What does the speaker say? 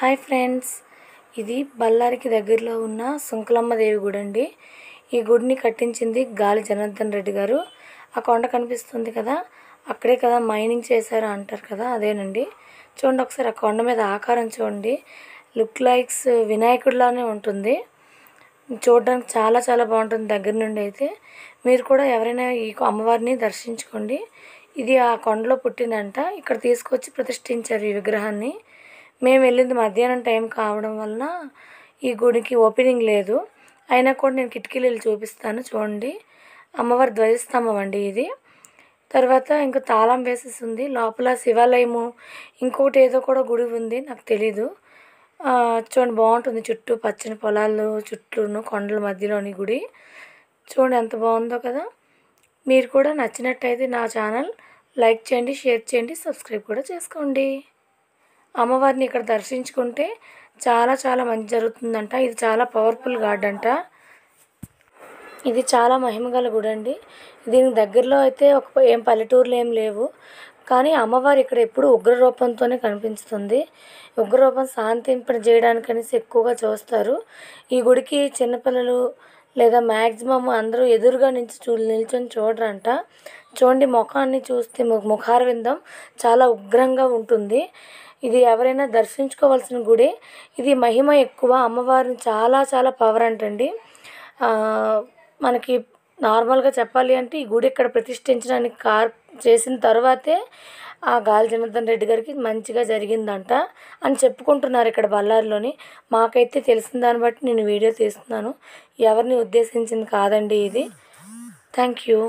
hi friends ఇది బళ్ళారికి దగ్గరలో ఉన్న సుంకులమ్మ దేవి గుడి అండి ఈ గుడిని కట్టించింది గాలి జనార్దన్ రెడ్డి గారు ఆ కొండ కనిపిస్తుంది కదా అక్కడే కదా మైనింగ్ చేశారు అంటారు కదా అదేనండి చూడండి ఒకసారి ఆ కొండ మీద ఆకారం చూడండి లుక్ లైక్స్ వినాయకుడిలానే ఉంటుంది చూడడానికి చాలా చాలా బాగుంటుంది దగ్గర నుండి అయితే మీరు కూడా ఎవరైనా ఈ అమ్మవారిని దర్శించుకోండి ఇది ఆ కొండలో పుట్టిందంట ఇక్కడ తీసుకొచ్చి ప్రతిష్ఠించారు ఈ విగ్రహాన్ని మేము వెళ్ళింది మధ్యాహ్నం టైం కావడం వలన ఈ గుడికి ఓపెనింగ్ లేదు అయినా కూడా నేను కిటికీలు వెళ్ళి చూపిస్తాను చూడండి అమ్మవారి ధ్వజస్తంభం అండి ఇది తర్వాత ఇంకా తాళం వేసేసి ఉంది లోపల శివాలయము ఇంకొకటి ఏదో కూడా గుడి ఉంది నాకు తెలీదు చూడండి బాగుంటుంది చుట్టూ పచ్చని పొలాలు చుట్టూను కొండల మధ్యలోని గుడి చూడండి ఎంత బాగుందో కదా మీరు కూడా నచ్చినట్టయితే నా ఛానల్ లైక్ చేయండి షేర్ చేయండి సబ్స్క్రైబ్ కూడా చేసుకోండి అమ్మవారిని ఇక్కడ దర్శించుకుంటే చాలా చాలా మంచి జరుగుతుందంట ఇది చాలా పవర్ఫుల్ గాడ్ అంట ఇది చాలా మహిమగల గుడి అండి దీనికి దగ్గరలో అయితే ఒక ఏం పల్లెటూర్లు ఏం లేవు కానీ అమ్మవారు ఇక్కడ ఎప్పుడు ఉగ్ర రూపంతోనే కనిపిస్తుంది ఉగ్రరూపం శాంతింప చేయడానికనేసి ఎక్కువగా చూస్తారు ఈ గుడికి చిన్నపిల్లలు లేదా మ్యాక్సిమం అందరూ ఎదురుగా నుంచి చూ నిల్చొని చూడరంట చూడండి ముఖాన్ని చూస్తే ముఖారవిందం చాలా ఉగ్రంగా ఉంటుంది ఇది ఎవరైనా దర్శించుకోవాల్సిన గుడి ఇది మహిమ ఎక్కువ అమ్మవారిని చాలా చాలా పవర్ అంటండి మనకి నార్మల్గా చెప్పాలి అంటే ఈ గుడి ఇక్కడ ప్రతిష్ఠించడానికి కార్ చేసిన తర్వాతే ఆ గాలి జనార్దన్ రెడ్డి గారికి మంచిగా జరిగిందంట అని చెప్పుకుంటున్నారు ఇక్కడ బళ్ళారిలోని మాకైతే తెలిసిన దాన్ని బట్టి నేను వీడియో తీస్తున్నాను ఎవరిని ఉద్దేశించింది కాదండి ఇది థ్యాంక్ యూ